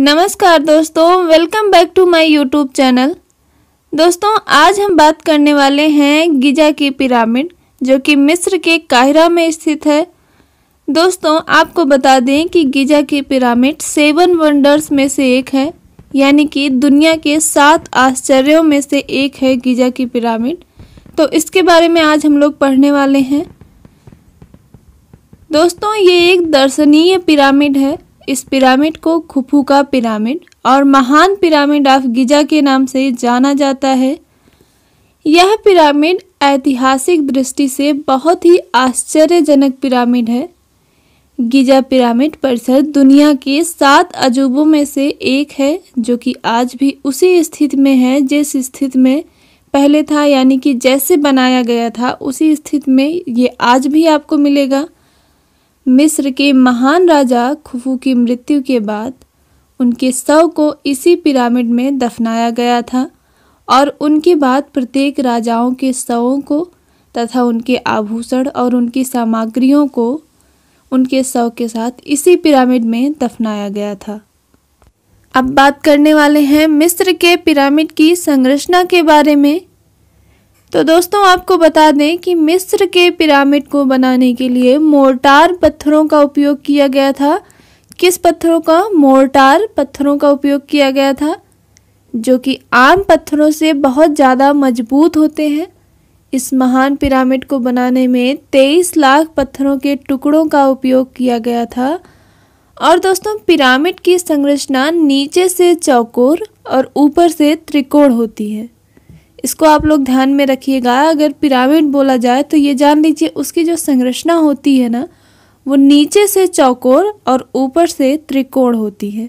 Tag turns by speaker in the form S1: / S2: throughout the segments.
S1: नमस्कार दोस्तों welcome back to my YouTube channel दोस्तों आज हम बात करने वाले हैं गीजा की पिरामिड जो कि मिस्र के काहिरा में स्थित है दोस्तों आपको बता दें कि गीजा की पिरामिड सेवन वंडर्स में से एक है यानी कि दुनिया के सात आश्चर्यों में से एक है गीजा की पिरामिड तो इसके बारे में आज हम लोग पढ़ने वाले हैं दोस्तों ये एक दर्शनीय पिरामिड है इस पिरामिड को खुफू का पिरामिड और महान पिरामिड ऑफ गिजा के नाम से जाना जाता है यह पिरामिड ऐतिहासिक दृष्टि से बहुत ही आश्चर्यजनक पिरामिड है गिजा पिरामिड परिसर दुनिया के सात अजूबों में से एक है जो कि आज भी उसी स्थिति में है जिस स्थिति में पहले था यानी कि जैसे बनाया गया था उसी स्थिति में ये आज भी आपको मिलेगा मिस्र के महान राजा खुफू की मृत्यु के बाद उनके शव को इसी पिरामिड में दफनाया गया था और उनके बाद प्रत्येक राजाओं के शवों को तथा उनके आभूषण और उनकी सामग्रियों को उनके शव के साथ इसी पिरामिड में दफनाया गया था अब बात करने वाले हैं मिस्र के पिरामिड की संरचना के बारे में तो दोस्तों आपको बता दें कि मिस्र के पिरामिड को बनाने के लिए मोर्टार पत्थरों का उपयोग किया गया था किस पत्थरों का मोर्टार पत्थरों का उपयोग किया गया था जो कि आम पत्थरों से बहुत ज़्यादा मजबूत होते हैं इस महान पिरामिड को बनाने में तेईस लाख पत्थरों के टुकड़ों का उपयोग किया गया था और दोस्तों पिरामिड की संरचना नीचे से चौकोर और ऊपर से त्रिकोण होती है इसको आप लोग ध्यान में रखिएगा अगर पिरामिड बोला जाए तो ये जान लीजिए उसकी जो संरचना होती है ना वो नीचे से चौकोर और ऊपर से त्रिकोण होती है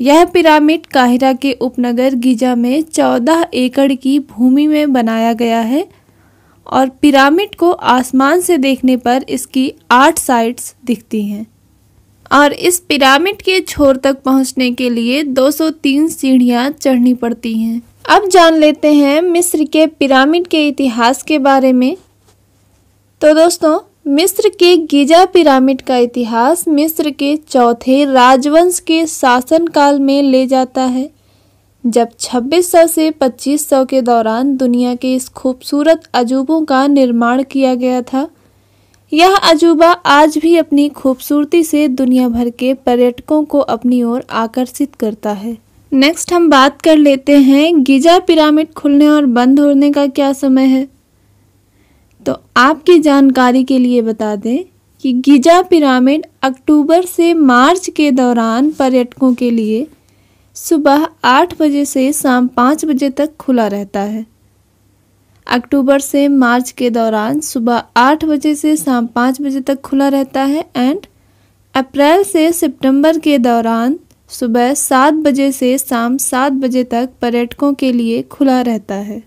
S1: यह पिरामिड काहिरा के उपनगर गीजा में चौदह एकड़ की भूमि में बनाया गया है और पिरामिड को आसमान से देखने पर इसकी आठ साइड्स दिखती हैं और इस पिरामिड के छोर तक पहुंचने के लिए 203 सीढ़ियां चढ़नी पड़ती हैं अब जान लेते हैं मिस्र के पिरामिड के इतिहास के बारे में तो दोस्तों मिस्र के गीजा पिरामिड का इतिहास मिस्र के चौथे राजवंश के शासनकाल में ले जाता है जब 2600 से 2500 के दौरान दुनिया के इस खूबसूरत अजूबों का निर्माण किया गया था यह अजूबा आज भी अपनी खूबसूरती से दुनिया भर के पर्यटकों को अपनी ओर आकर्षित करता है नेक्स्ट हम बात कर लेते हैं गीजा पिरामिड खुलने और बंद होने का क्या समय है तो आपकी जानकारी के लिए बता दें कि गीजा पिरामिड अक्टूबर से मार्च के दौरान पर्यटकों के लिए सुबह आठ बजे से शाम पाँच बजे तक खुला रहता है अक्टूबर से मार्च के दौरान सुबह आठ बजे से शाम पाँच बजे तक खुला रहता है एंड अप्रैल से सितंबर के दौरान सुबह सात बजे से शाम सात बजे तक पर्यटकों के लिए खुला रहता है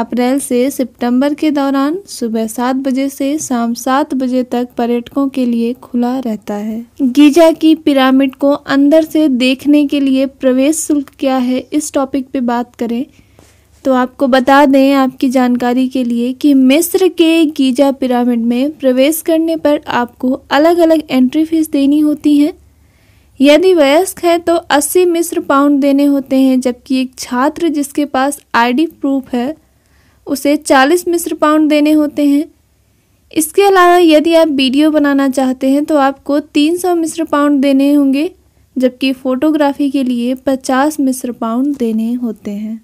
S1: अप्रैल से सितंबर के दौरान सुबह सात बजे से शाम सात बजे तक पर्यटकों के लिए खुला रहता है गीजा की पिरामिड को अंदर से देखने के लिए प्रवेश शुल्क क्या है इस टॉपिक पे बात करें तो आपको बता दें आपकी जानकारी के लिए कि मिस्र के गीजा पिरामिड में प्रवेश करने पर आपको अलग अलग एंट्री फीस देनी होती है यदि वयस्क है तो 80 मिस्र पाउंड देने होते हैं जबकि एक छात्र जिसके पास आईडी प्रूफ है उसे 40 मिस्र पाउंड देने होते हैं इसके अलावा यदि आप वीडियो बनाना चाहते हैं तो आपको 300 मिस्र पाउंड देने होंगे जबकि फ़ोटोग्राफी के लिए 50 मिस्र पाउंड देने होते हैं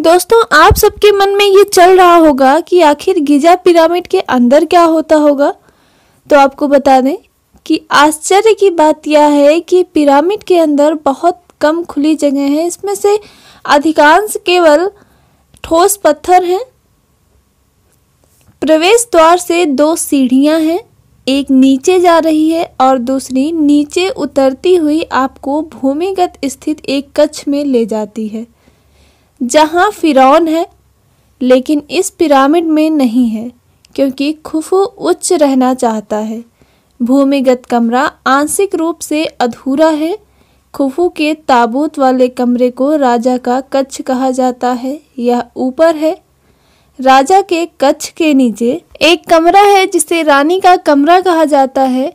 S1: दोस्तों आप सबके मन में ये चल रहा होगा कि आखिर गिजा पिरामिड के अंदर क्या होता होगा तो आपको बता दें कि आश्चर्य की बात यह है कि पिरामिड के अंदर बहुत कम खुली जगह है इसमें से अधिकांश केवल ठोस पत्थर हैं प्रवेश द्वार से दो सीढ़ियां हैं एक नीचे जा रही है और दूसरी नीचे उतरती हुई आपको भूमिगत स्थित एक कच्छ में ले जाती है जहां फिरौन है लेकिन इस पिरामिड में नहीं है क्योंकि खुफू उच्च रहना चाहता है भूमिगत कमरा आंशिक रूप से अधूरा है खुफू के ताबूत वाले कमरे को राजा का कच्छ कहा जाता है यह ऊपर है राजा के कच्छ के नीचे एक कमरा है जिसे रानी का कमरा कहा जाता है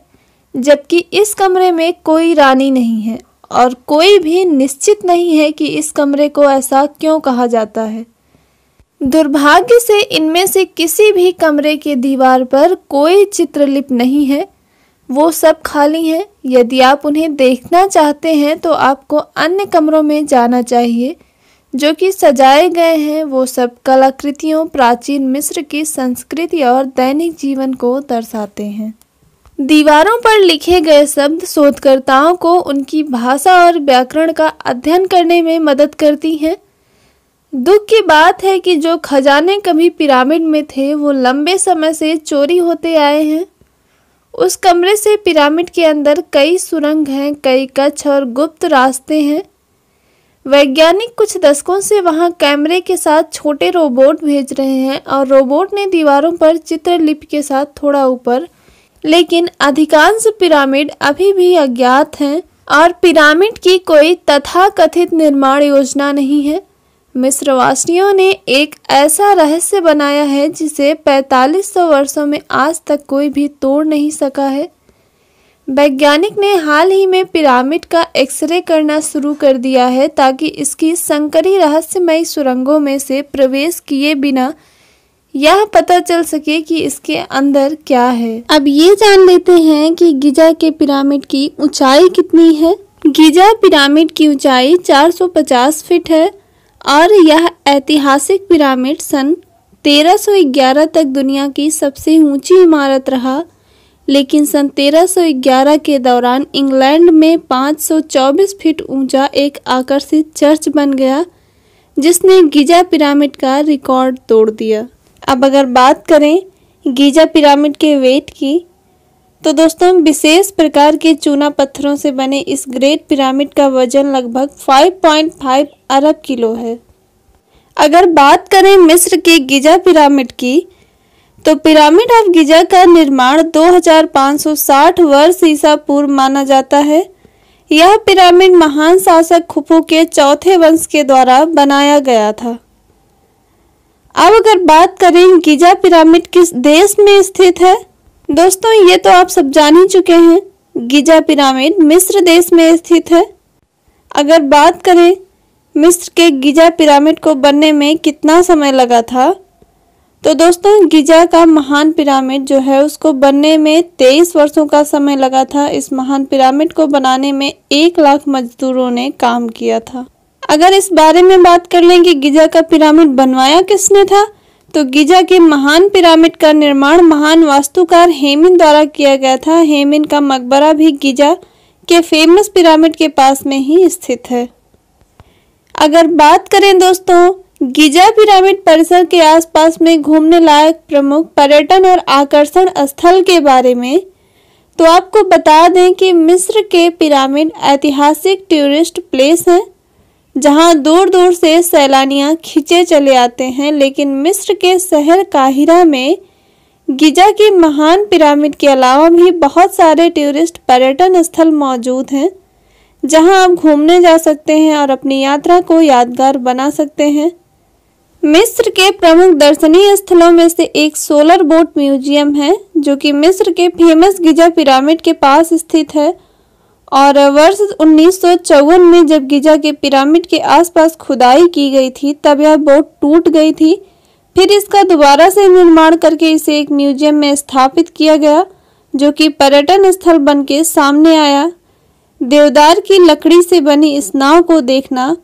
S1: जबकि इस कमरे में कोई रानी नहीं है और कोई भी निश्चित नहीं है कि इस कमरे को ऐसा क्यों कहा जाता है दुर्भाग्य से इनमें से किसी भी कमरे के दीवार पर कोई चित्रलिप नहीं है वो सब खाली हैं यदि आप उन्हें देखना चाहते हैं तो आपको अन्य कमरों में जाना चाहिए जो कि सजाए गए हैं वो सब कलाकृतियों प्राचीन मिस्र की संस्कृति और दैनिक जीवन को दर्शाते हैं दीवारों पर लिखे गए शब्द शोधकर्ताओं को उनकी भाषा और व्याकरण का अध्ययन करने में मदद करती हैं दुख की बात है कि जो खजाने कभी पिरामिड में थे वो लंबे समय से चोरी होते आए हैं उस कमरे से पिरामिड के अंदर कई सुरंग हैं कई कच्छ और गुप्त रास्ते हैं वैज्ञानिक कुछ दशकों से वहां कैमरे के साथ छोटे रोबोट भेज रहे हैं और रोबोट ने दीवारों पर चित्रलिप के साथ थोड़ा ऊपर लेकिन अधिकांश पिरामिड अभी भी अज्ञात हैं और पिरामिड की कोई तथाकथित निर्माण योजना नहीं है मिस्रवासियों ने एक ऐसा रहस्य बनाया है जिसे 4500 वर्षों में आज तक कोई भी तोड़ नहीं सका है वैज्ञानिक ने हाल ही में पिरामिड का एक्सरे करना शुरू कर दिया है ताकि इसकी संकरी रहस्यमयी सुरंगों में से प्रवेश किए बिना यह पता चल सके कि इसके अंदर क्या है अब ये जान लेते हैं कि गिजा के पिरामिड की ऊंचाई कितनी है गिजा पिरामिड की ऊंचाई 450 फीट है और यह ऐतिहासिक पिरामिड सन 1311 तक दुनिया की सबसे ऊंची इमारत रहा लेकिन सन 1311 के दौरान इंग्लैंड में 524 फीट ऊंचा एक आकर्षित चर्च बन गया जिसने गीजा पिरामिड का रिकॉर्ड तोड़ दिया अब अगर बात करें गीजा पिरामिड के वेट की तो दोस्तों विशेष प्रकार के चूना पत्थरों से बने इस ग्रेट पिरामिड का वजन लगभग 5.5 अरब किलो है अगर बात करें मिस्र के गिजा पिरामिड की तो पिरामिड ऑफ गिजा का निर्माण 2560 वर्ष ईसा पूर्व माना जाता है यह पिरामिड महान शासक खुफू के चौथे वंश के द्वारा बनाया गया था अब अगर बात करें गिजा पिरामिड किस देश में स्थित है दोस्तों ये तो आप सब जान ही चुके हैं गीजा पिरामिड मिस्र देश में स्थित है अगर बात करें मिस्र के गीजा पिरामिड को बनने में कितना समय लगा था तो दोस्तों गीजा का महान पिरामिड जो है उसको बनने में तेईस वर्षों का समय लगा था इस महान पिरामिड को बनाने में एक लाख मजदूरों ने काम किया था अगर इस बारे में बात कर लें कि गीजा का पिरामिड बनवाया किसने था तो गीजा के महान पिरामिड का निर्माण महान वास्तुकार हेमिन द्वारा किया गया था हेमिन का मकबरा भी गीजा के फेमस पिरामिड के पास में ही स्थित है अगर बात करें दोस्तों गीजा पिरामिड परिसर के आसपास में घूमने लायक प्रमुख पर्यटन और आकर्षण स्थल के बारे में तो आपको बता दें कि मिस्र के पिरामिड ऐतिहासिक टूरिस्ट प्लेस हैं जहां दूर दूर से सैलानियां खींचे चले आते हैं लेकिन मिस्र के शहर काहिरा में गीजा की महान पिरामिड के अलावा भी बहुत सारे टूरिस्ट पर्यटन स्थल मौजूद हैं जहां आप घूमने जा सकते हैं और अपनी यात्रा को यादगार बना सकते हैं मिस्र के प्रमुख दर्शनीय स्थलों में से एक सोलर बोट म्यूजियम है जो कि मिस्र के फेमस गिजा पिरामिड के पास स्थित है और वर्ष उन्नीस में जब गीजा के पिरामिड के आसपास खुदाई की गई थी तब यह बोट टूट गई थी फिर इसका दोबारा से निर्माण करके इसे एक म्यूजियम में स्थापित किया गया जो कि पर्यटन स्थल बन के सामने आया देवदार की लकड़ी से बनी इस नाव को देखना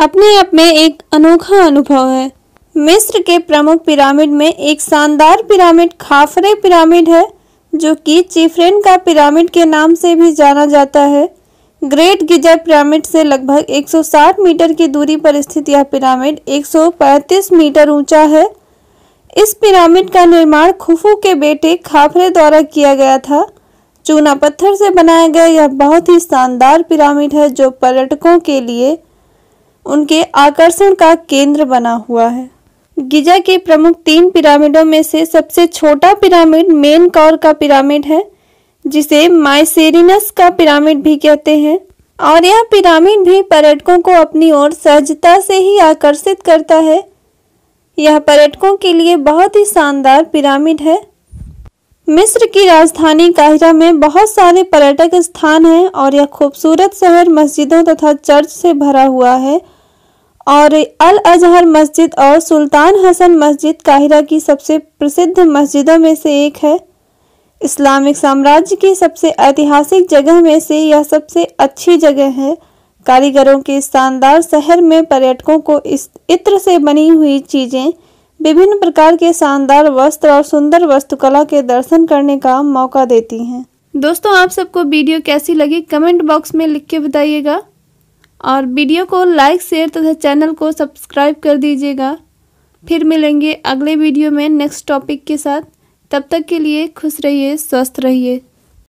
S1: अपने आप में एक अनोखा अनुभव है मिस्र के प्रमुख पिरामिड में एक शानदार पिरामिड खाफरे पिरामिड है जो कि चिफ्रेन का पिरामिड के नाम से भी जाना जाता है ग्रेट गिजा पिरामिड से लगभग 160 मीटर की दूरी पर स्थित यह पिरामिड 135 मीटर ऊंचा है इस पिरामिड का निर्माण खुफू के बेटे खाफरे द्वारा किया गया था चूना पत्थर से बनाया गया यह बहुत ही शानदार पिरामिड है जो पर्यटकों के लिए उनके आकर्षण का केंद्र बना हुआ है गीजा के प्रमुख तीन पिरामिडों में से सबसे छोटा पिरामिड मेन कौर का पिरामिड है जिसे माइसेरिनस का पिरामिड भी कहते हैं और यह पिरामिड भी पर्यटकों को अपनी ओर सहजता से ही आकर्षित करता है यह पर्यटकों के लिए बहुत ही शानदार पिरामिड है मिस्र की राजधानी काहिरा में बहुत सारे पर्यटक स्थान हैं और यह खूबसूरत शहर मस्जिदों तथा चर्च से भरा हुआ है और अल अजहर मस्जिद और सुल्तान हसन मस्जिद काहिरा की सबसे प्रसिद्ध मस्जिदों में से एक है इस्लामिक साम्राज्य की सबसे ऐतिहासिक जगह में से यह सबसे अच्छी जगह है कारीगरों के शानदार शहर में पर्यटकों को इस इत्र से बनी हुई चीज़ें विभिन्न प्रकार के शानदार वस्त्र और सुंदर वस्तुकला के दर्शन करने का मौका देती हैं दोस्तों आप सबको वीडियो कैसी लगी कमेंट बॉक्स में लिख के बताइएगा और वीडियो को लाइक शेयर तथा चैनल को सब्सक्राइब कर दीजिएगा फिर मिलेंगे अगले वीडियो में नेक्स्ट टॉपिक के साथ तब तक के लिए खुश रहिए स्वस्थ रहिए